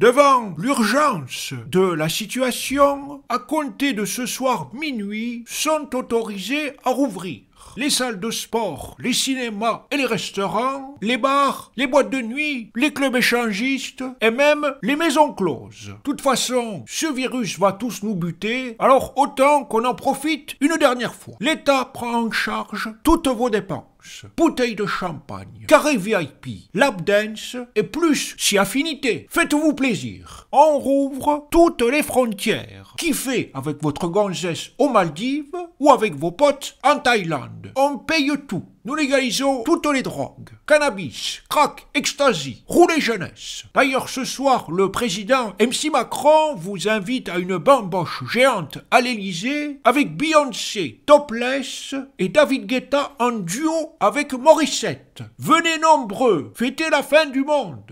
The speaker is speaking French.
Devant l'urgence de la situation, à compter de ce soir minuit, sont autorisés à rouvrir les salles de sport, les cinémas et les restaurants, les bars, les boîtes de nuit, les clubs échangistes et même les maisons closes. De toute façon, ce virus va tous nous buter, alors autant qu'on en profite une dernière fois. L'État prend en charge toutes vos dépenses bouteille de champagne, carré VIP, lab dance et plus si affinité. Faites-vous plaisir. On rouvre toutes les frontières. Kiffez avec votre gonzesse aux Maldives ou avec vos potes en Thaïlande. On paye tout. Nous légalisons toutes les drogues. Cannabis, crack, ecstasy, rouler jeunesse. D'ailleurs, ce soir, le président MC Macron vous invite à une bamboche géante à l'Elysée avec Beyoncé, Topless et David Guetta en duo avec Morissette. Venez nombreux, fêtez la fin du monde.